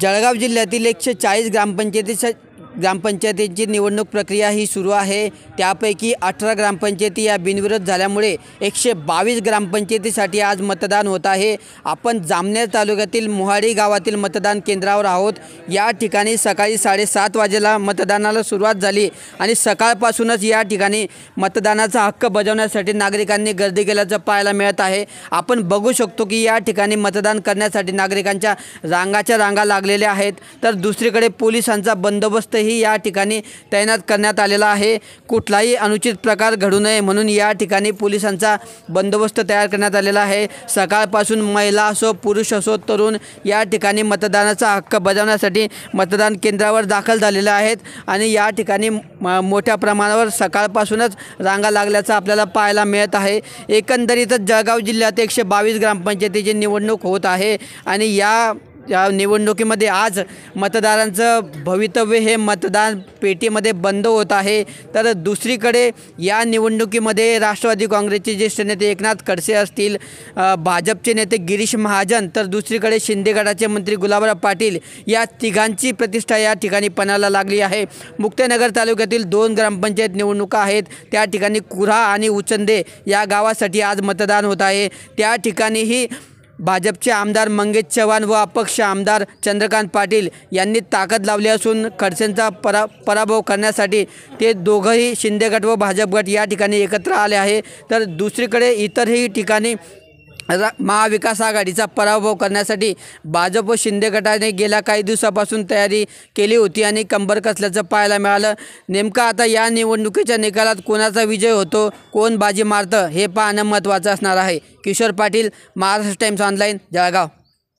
जळगाव जिल्ह्यातील एकशे चाळीस ग्रामपंचायतीच्या ग्रामपंचायतींची निवडणूक प्रक्रिया ही सुरू आहे त्यापैकी अठरा ग्रामपंचायती या बिनविरोध झाल्यामुळे एकशे बावीस ग्रामपंचायतीसाठी आज मतदान होत आहे आपण जामनेर तालुक्यातील मोहाडी गावातील मतदान केंद्रावर आहोत या ठिकाणी सकाळी साडेसात वाजेला मतदानाला सुरुवात झाली आणि सकाळपासूनच या ठिकाणी मतदानाचा हक्क बजावण्यासाठी नागरिकांनी गर्दी केल्याचं पाहायला मिळत आहे आपण बघू शकतो की या ठिकाणी मतदान करण्यासाठी नागरिकांच्या रांगाच्या रांगा लागलेल्या आहेत तर दुसरीकडे पोलिसांचा बंदोबस्तही या ठिकाणी तैनात करण्यात आलेला आहे कुठलाही अनुचित प्रकार घडू नये म्हणून या ठिकाणी पोलिसांचा बंदोबस्त तयार करण्यात आलेला आहे सकाळपासून महिला असो पुरुष असो तरुण या ठिकाणी मतदानाचा हक्क बजावण्यासाठी मतदान केंद्रावर दाखल झालेले आहेत आणि या ठिकाणी मोठ्या प्रमाणावर सकाळपासूनच रांगा लागल्याचा आपल्याला पाहायला मिळत आहे एकंदरीतच जळगाव जिल्ह्यात एकशे बावीस ग्रामपंचायतीची निवडणूक होत आहे आणि या या निवडणुकीमध्ये आज मतदारांचं भवितव्य हे मतदान पेटीमध्ये बंद होत आहे तर दुसरीकडे या निवडणुकीमध्ये राष्ट्रवादी काँग्रेसचे ज्येष्ठ नेते एकनाथ खडसे असतील भाजपचे नेते गिरीश महाजन तर दुसरीकडे शिंदेगडाचे मंत्री गुलाबराव पाटील या तिघांची प्रतिष्ठा या ठिकाणी पणाला लागली आहे मुक्तेनगर तालुक्यातील दोन ग्रामपंचायत निवडणुका आहेत त्या ठिकाणी कुऱ्हा आणि उचंदे या गावासाठी आज मतदान होत आहे त्या ठिकाणीही भाजपचे आमदार मंगेश चव्हाण व अपक्ष आमदार चंद्रकांत पाटील यांनी ताकद लावली असून खडसेंचा परा पराभव करण्यासाठी ते दोघंही शिंदे गट व भाजप गट या ठिकाणी एकत्र आले आहे तर दुसरीकडे इतरही ठिकाणी रा महाविकास आघाडीचा पराभव करण्यासाठी भाजप व शिंदे गटाने गेल्या काही दिवसापासून तयारी केली होती आणि कंबर कसल्याचं पाहायला मिळालं नेमकं आता या निवडणुकीच्या निकालात कोणाचा विजय होतो कोण बाजी मारतं हे पाहणं महत्त्वाचं असणार आहे किशोर पाटील महाराष्ट्र टाईम्स ऑनलाईन जळगाव